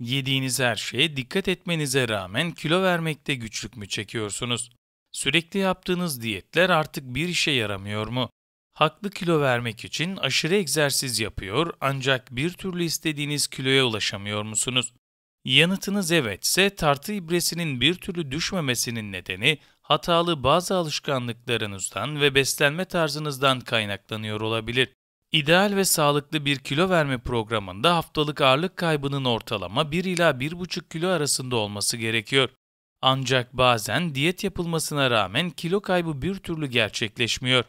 Yediğiniz her şeye dikkat etmenize rağmen kilo vermekte güçlük mü çekiyorsunuz? Sürekli yaptığınız diyetler artık bir işe yaramıyor mu? Haklı kilo vermek için aşırı egzersiz yapıyor ancak bir türlü istediğiniz kiloya ulaşamıyor musunuz? Yanıtınız evetse tartı ibresinin bir türlü düşmemesinin nedeni hatalı bazı alışkanlıklarınızdan ve beslenme tarzınızdan kaynaklanıyor olabilir. İdeal ve sağlıklı bir kilo verme programında haftalık ağırlık kaybının ortalama 1 ila 1,5 kilo arasında olması gerekiyor. Ancak bazen diyet yapılmasına rağmen kilo kaybı bir türlü gerçekleşmiyor.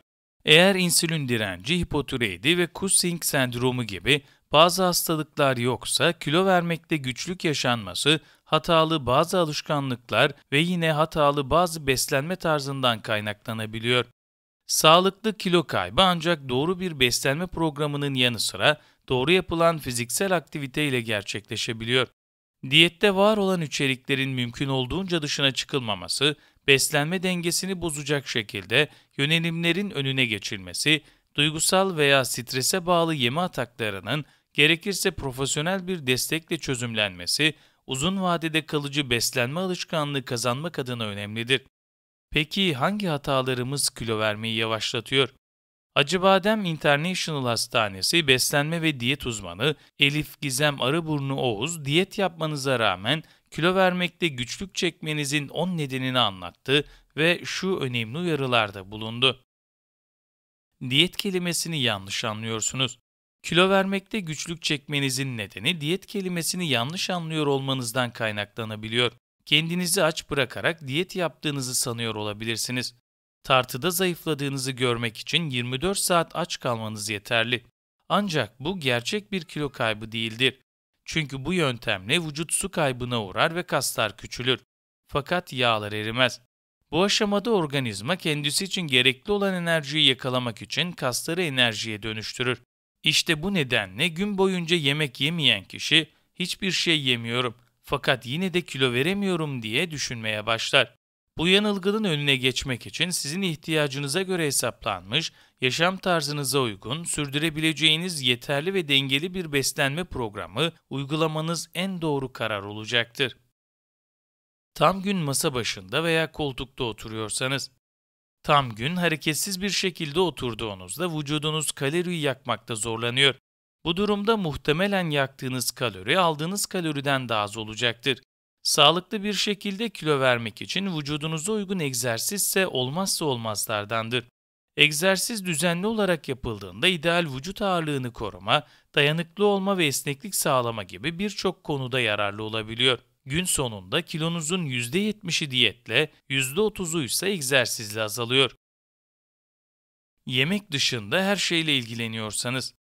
Eğer insülin direnci, hipotüreydi ve Cushing sendromu gibi bazı hastalıklar yoksa kilo vermekte güçlük yaşanması, hatalı bazı alışkanlıklar ve yine hatalı bazı beslenme tarzından kaynaklanabiliyor. Sağlıklı kilo kaybı ancak doğru bir beslenme programının yanı sıra doğru yapılan fiziksel aktivite ile gerçekleşebiliyor. Diyette var olan içeriklerin mümkün olduğunca dışına çıkılmaması, beslenme dengesini bozacak şekilde yönelimlerin önüne geçilmesi, duygusal veya strese bağlı yeme ataklarının gerekirse profesyonel bir destekle çözümlenmesi, uzun vadede kalıcı beslenme alışkanlığı kazanmak adına önemlidir. Peki hangi hatalarımız kilo vermeyi yavaşlatıyor? Acıbadem International Hastanesi beslenme ve diyet uzmanı Elif Gizem Arıburnu Oğuz diyet yapmanıza rağmen kilo vermekte güçlük çekmenizin 10 nedenini anlattı ve şu önemli uyarılarda bulundu. Diyet kelimesini yanlış anlıyorsunuz. Kilo vermekte güçlük çekmenizin nedeni diyet kelimesini yanlış anlıyor olmanızdan kaynaklanabiliyor kendinizi aç bırakarak diyet yaptığınızı sanıyor olabilirsiniz. Tartıda zayıfladığınızı görmek için 24 saat aç kalmanız yeterli. Ancak bu gerçek bir kilo kaybı değildir. Çünkü bu yöntemle vücut su kaybına uğrar ve kaslar küçülür. Fakat yağlar erimez. Bu aşamada organizma kendisi için gerekli olan enerjiyi yakalamak için kasları enerjiye dönüştürür. İşte bu nedenle gün boyunca yemek yemeyen kişi hiçbir şey yemiyorum.'' fakat yine de kilo veremiyorum diye düşünmeye başlar. Bu yanılgının önüne geçmek için sizin ihtiyacınıza göre hesaplanmış, yaşam tarzınıza uygun, sürdürebileceğiniz yeterli ve dengeli bir beslenme programı uygulamanız en doğru karar olacaktır. Tam gün masa başında veya koltukta oturuyorsanız, tam gün hareketsiz bir şekilde oturduğunuzda vücudunuz kalori yakmakta zorlanıyor. Bu durumda muhtemelen yaktığınız kalori aldığınız kaloriden daha az olacaktır. Sağlıklı bir şekilde kilo vermek için vücudunuza uygun egzersizse olmazsa olmazlardandır. Egzersiz düzenli olarak yapıldığında ideal vücut ağırlığını koruma, dayanıklı olma ve esneklik sağlama gibi birçok konuda yararlı olabiliyor. Gün sonunda kilonuzun %70'i diyetle, %30'u ise egzersizle azalıyor. Yemek dışında her şeyle ilgileniyorsanız,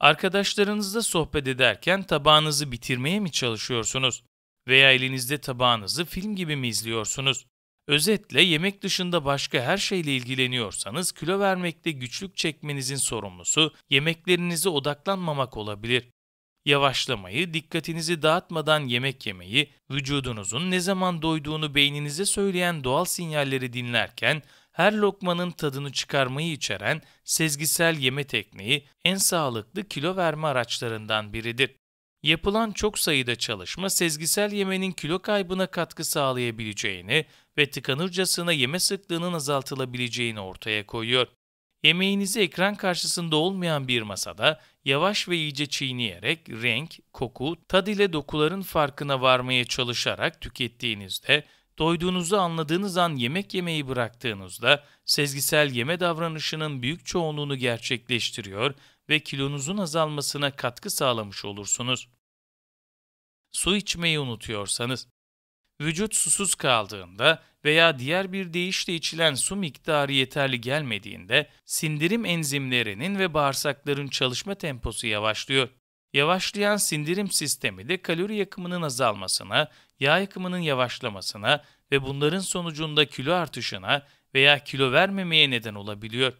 Arkadaşlarınızla sohbet ederken tabağınızı bitirmeye mi çalışıyorsunuz? Veya elinizde tabağınızı film gibi mi izliyorsunuz? Özetle yemek dışında başka her şeyle ilgileniyorsanız kilo vermekte güçlük çekmenizin sorumlusu yemeklerinize odaklanmamak olabilir. Yavaşlamayı, dikkatinizi dağıtmadan yemek yemeyi, vücudunuzun ne zaman doyduğunu beyninize söyleyen doğal sinyalleri dinlerken her lokmanın tadını çıkarmayı içeren sezgisel yeme tekniği en sağlıklı kilo verme araçlarından biridir. Yapılan çok sayıda çalışma sezgisel yemenin kilo kaybına katkı sağlayabileceğini ve tıkanırcasına yeme sıklığının azaltılabileceğini ortaya koyuyor. Yemeğinizi ekran karşısında olmayan bir masada yavaş ve iyice çiğneyerek renk, koku, tad ile dokuların farkına varmaya çalışarak tükettiğinizde doyduğunuzu anladığınız an yemek yemeyi bıraktığınızda sezgisel yeme davranışının büyük çoğunluğunu gerçekleştiriyor ve kilonuzun azalmasına katkı sağlamış olursunuz. Su içmeyi unutuyorsanız, vücut susuz kaldığında veya diğer bir deyişle içilen su miktarı yeterli gelmediğinde sindirim enzimlerinin ve bağırsakların çalışma temposu yavaşlıyor. Yavaşlayan sindirim sistemi de kalori yakımının azalmasına yağ yakımının yavaşlamasına ve bunların sonucunda kilo artışına veya kilo vermemeye neden olabiliyor.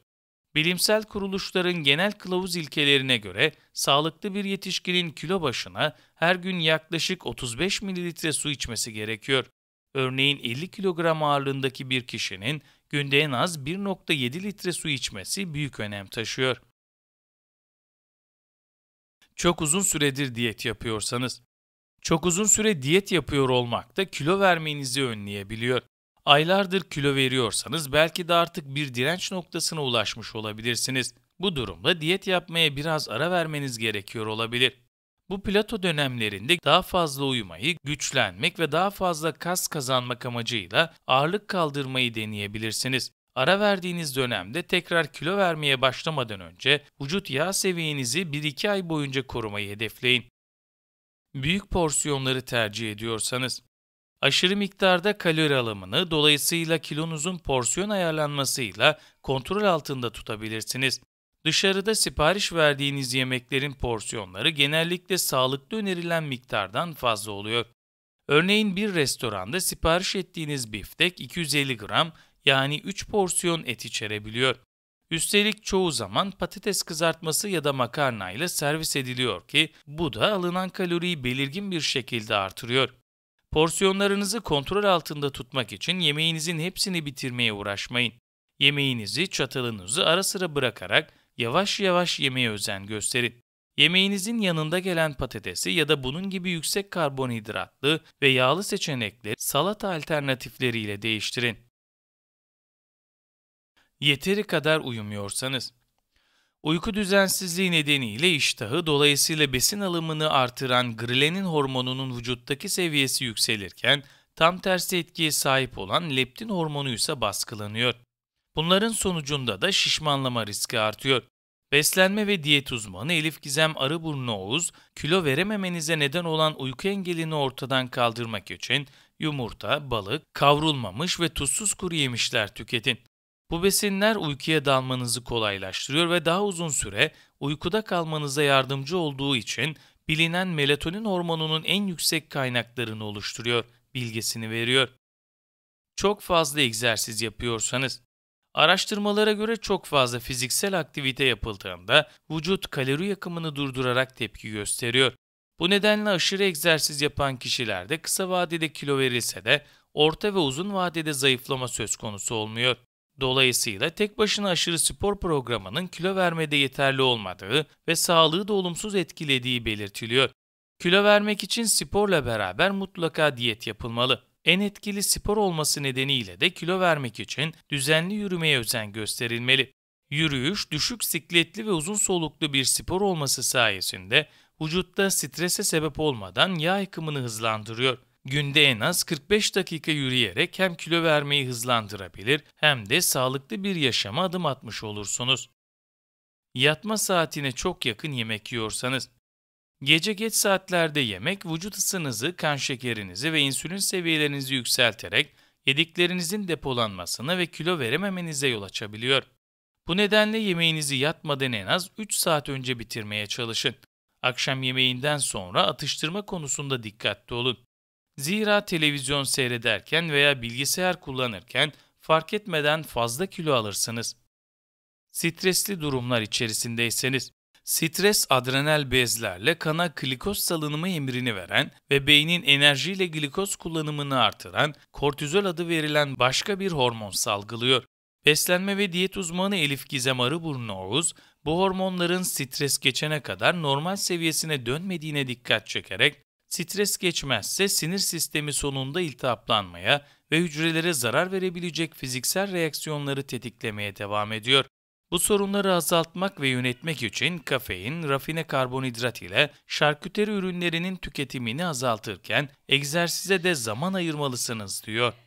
Bilimsel kuruluşların genel kılavuz ilkelerine göre sağlıklı bir yetişkinin kilo başına her gün yaklaşık 35 mililitre su içmesi gerekiyor. Örneğin 50 kilogram ağırlığındaki bir kişinin günde en az 1.7 litre su içmesi büyük önem taşıyor. Çok uzun süredir diyet yapıyorsanız çok uzun süre diyet yapıyor olmak da kilo vermenizi önleyebiliyor. Aylardır kilo veriyorsanız belki de artık bir direnç noktasına ulaşmış olabilirsiniz. Bu durumda diyet yapmaya biraz ara vermeniz gerekiyor olabilir. Bu plato dönemlerinde daha fazla uyumayı, güçlenmek ve daha fazla kas kazanmak amacıyla ağırlık kaldırmayı deneyebilirsiniz. Ara verdiğiniz dönemde tekrar kilo vermeye başlamadan önce vücut yağ seviyenizi 1-2 ay boyunca korumayı hedefleyin büyük porsiyonları tercih ediyorsanız, aşırı miktarda kalori alımını dolayısıyla kilonuzun porsiyon ayarlanmasıyla kontrol altında tutabilirsiniz. Dışarıda sipariş verdiğiniz yemeklerin porsiyonları genellikle sağlıklı önerilen miktardan fazla oluyor. Örneğin bir restoranda sipariş ettiğiniz biftek 250 gram yani 3 porsiyon et içerebiliyor. Üstelik çoğu zaman patates kızartması ya da makarna ile servis ediliyor ki bu da alınan kaloriyi belirgin bir şekilde artırıyor. Porsiyonlarınızı kontrol altında tutmak için yemeğinizin hepsini bitirmeye uğraşmayın. Yemeğinizi, çatalınızı ara sıra bırakarak yavaş yavaş yemeğe özen gösterin. Yemeğinizin yanında gelen patatesi ya da bunun gibi yüksek karbonhidratlı ve yağlı seçenekleri salata alternatifleriyle değiştirin yeteri kadar uyumuyorsanız. Uyku düzensizliği nedeniyle iştahı dolayısıyla besin alımını artıran grilenin hormonunun vücuttaki seviyesi yükselirken tam tersi etkiye sahip olan leptin hormonu ise baskılanıyor. Bunların sonucunda da şişmanlama riski artıyor. Beslenme ve diyet uzmanı Elif Gizem Arıburnu Oğuz, kilo verememenize neden olan uyku engelini ortadan kaldırmak için yumurta, balık, kavrulmamış ve tuzsuz kuru yemişler tüketin. Bu besinler uykuya dalmanızı kolaylaştırıyor ve daha uzun süre uykuda kalmanıza yardımcı olduğu için bilinen melatonin hormonunun en yüksek kaynaklarını oluşturuyor bilgisini veriyor. Çok fazla egzersiz yapıyorsanız Araştırmalara göre çok fazla fiziksel aktivite yapıldığında vücut kalori yakımını durdurarak tepki gösteriyor. Bu nedenle aşırı egzersiz yapan kişilerde kısa vadede kilo verilse de orta ve uzun vadede zayıflama söz konusu olmuyor. Dolayısıyla tek başına aşırı spor programının kilo vermede yeterli olmadığı ve sağlığı da olumsuz etkilediği belirtiliyor. Kilo vermek için sporla beraber mutlaka diyet yapılmalı. En etkili spor olması nedeniyle de kilo vermek için düzenli yürümeye özen gösterilmeli. Yürüyüş, düşük sikletli ve uzun soluklu bir spor olması sayesinde vücutta strese sebep olmadan yağ yakımını hızlandırıyor. Günde en az 45 dakika yürüyerek hem kilo vermeyi hızlandırabilir hem de sağlıklı bir yaşama adım atmış olursunuz. Yatma saatine çok yakın yemek yiyorsanız, Gece geç saatlerde yemek vücut ısınızı, kan şekerinizi ve insülin seviyelerinizi yükselterek yediklerinizin depolanmasına ve kilo verememenize yol açabiliyor. Bu nedenle yemeğinizi yatmadan en az 3 saat önce bitirmeye çalışın. Akşam yemeğinden sonra atıştırma konusunda dikkatli olun. Zira televizyon seyrederken veya bilgisayar kullanırken fark etmeden fazla kilo alırsınız. Stresli durumlar içerisindeyseniz, stres adrenal bezlerle kana glikoz salınımı emrini veren ve beynin enerjiyle glikoz kullanımını artıran kortizol adı verilen başka bir hormon salgılıyor. Beslenme ve diyet uzmanı Elif Gizem Arıburnu Oğuz, bu hormonların stres geçene kadar normal seviyesine dönmediğine dikkat çekerek stres geçmezse sinir sistemi sonunda iltihaplanmaya ve hücrelere zarar verebilecek fiziksel reaksiyonları tetiklemeye devam ediyor. Bu sorunları azaltmak ve yönetmek için kafein, rafine karbonhidrat ile şarküteri ürünlerinin tüketimini azaltırken egzersize de zaman ayırmalısınız diyor.